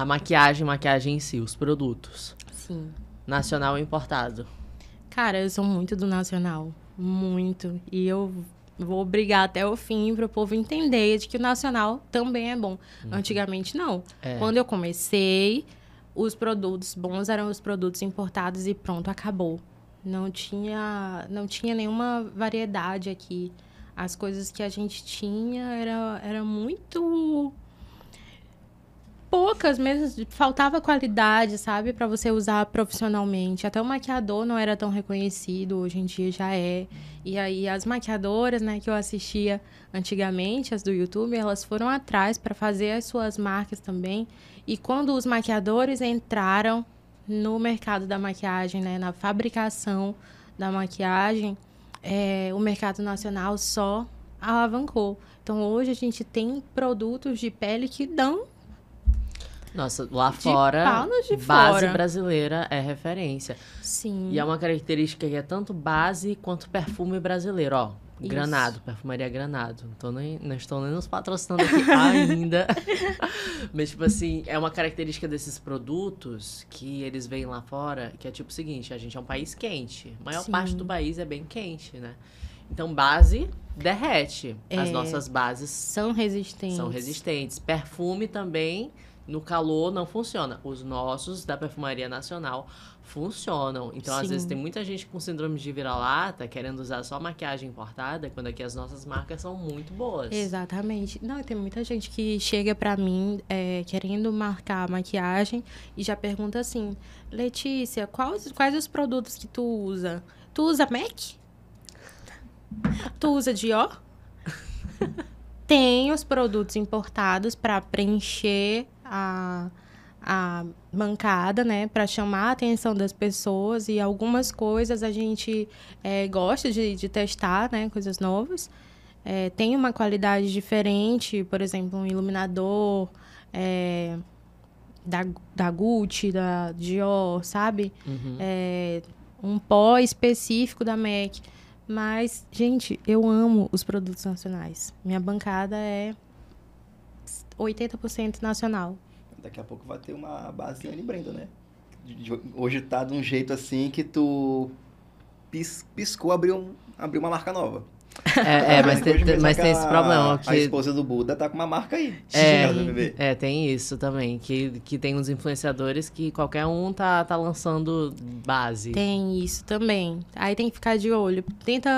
A maquiagem, maquiagem em si, os produtos. Sim. Nacional ou importado? Cara, eu sou muito do nacional. Muito. E eu vou brigar até o fim para o povo entender de que o nacional também é bom. Uhum. Antigamente, não. É. Quando eu comecei, os produtos bons eram os produtos importados e pronto, acabou. Não tinha, não tinha nenhuma variedade aqui. As coisas que a gente tinha era, era muito poucas mesmo, faltava qualidade, sabe, para você usar profissionalmente. Até o maquiador não era tão reconhecido, hoje em dia já é. E aí as maquiadoras, né, que eu assistia antigamente, as do YouTube, elas foram atrás para fazer as suas marcas também. E quando os maquiadores entraram no mercado da maquiagem, né, na fabricação da maquiagem, é, o mercado nacional só alavancou. Então hoje a gente tem produtos de pele que dão nossa, lá de fora, de base fora. brasileira é referência. Sim. E é uma característica que é tanto base quanto perfume brasileiro, ó. Isso. Granado, perfumaria Granado. Então nem, não estou nem nos patrocinando aqui ainda. Mas, tipo assim, é uma característica desses produtos que eles vêm lá fora, que é tipo o seguinte, a gente é um país quente. A maior Sim. parte do país é bem quente, né? Então, base derrete. É, As nossas bases são resistentes. São resistentes. Perfume também no calor não funciona. Os nossos da perfumaria nacional funcionam. Então, Sim. às vezes, tem muita gente com síndrome de vira-lata querendo usar só maquiagem importada, quando aqui as nossas marcas são muito boas. Exatamente. Não, tem muita gente que chega para mim é, querendo marcar maquiagem e já pergunta assim: Letícia, quais, quais os produtos que tu usa? Tu usa MAC? Tu usa Dior? tem os produtos importados para preencher a, a bancada, né, para chamar a atenção das pessoas e algumas coisas a gente é, gosta de, de, testar, né, coisas novas. É, tem uma qualidade diferente, por exemplo, um iluminador é, da, da Gucci, da Dior, sabe? Uhum. É, um pó específico da MAC. Mas, gente, eu amo os produtos nacionais. Minha bancada é 80% nacional. Daqui a pouco vai ter uma ali, Brenda, né? Hoje tá de um jeito assim que tu pis, piscou, abriu, abriu uma marca nova. É, é mas, tem, mas tem esse a, problema. Que... A esposa do Buda tá com uma marca aí. É, é tem isso também. Que, que tem uns influenciadores que qualquer um tá, tá lançando base. Tem isso também. Aí tem que ficar de olho. Tenta,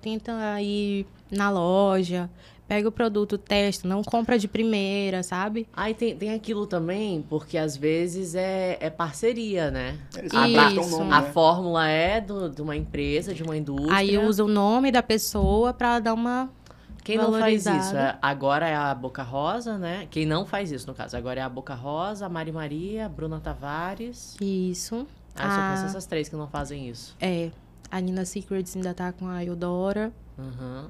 tenta ir na loja, Pega o produto, testa, não compra de primeira, sabe? Aí tem, tem aquilo também, porque às vezes é, é parceria, né? Isso. Né? A, nome, a né? fórmula é do, de uma empresa, de uma indústria. Aí usa o nome da pessoa para dar uma quem não faz isso? É, agora é a Boca Rosa, né? Quem não faz isso, no caso. Agora é a Boca Rosa, a Mari Maria, a Bruna Tavares. Isso. Ah, a... só conheço essas três que não fazem isso. É. A Nina Secrets ainda tá com a Eudora. Uhum.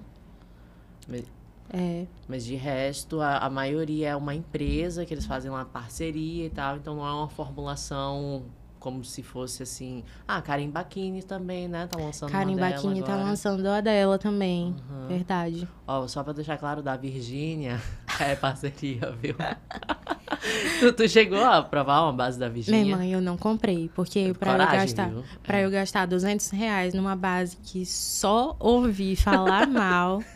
É. Mas de resto, a, a, maioria é uma empresa que eles fazem uma parceria e tal, então não é uma formulação como se fosse assim. Ah, Karim Bacchini também, né? Tá lançando Karen uma Bacchini tá lançando a dela também. Uhum. Verdade. Ó, só pra deixar claro, da Virgínia é parceria, viu? tu, tu, chegou a provar uma base da Virgínia? Minha mãe, eu não comprei, porque pra, Coragem, eu gastar, viu? pra eu é. gastar 200 reais numa base que só ouvi falar mal.